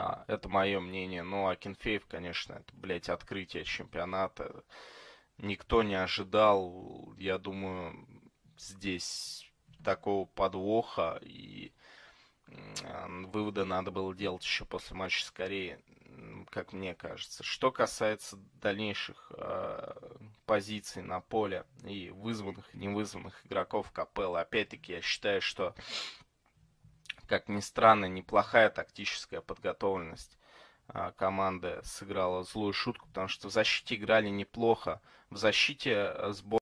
А, это мое мнение. Ну, а Кенфеев, конечно, это, блядь, открытие чемпионата. Никто не ожидал, я думаю, здесь такого подвоха. И выводы надо было делать еще после матча с Кореей, как мне кажется. Что касается дальнейших э, позиций на поле и вызванных невызванных игроков Капелла, опять-таки я считаю, что как ни странно, неплохая тактическая подготовленность а, команды сыграла злую шутку, потому что в защите играли неплохо. В защите э, сбор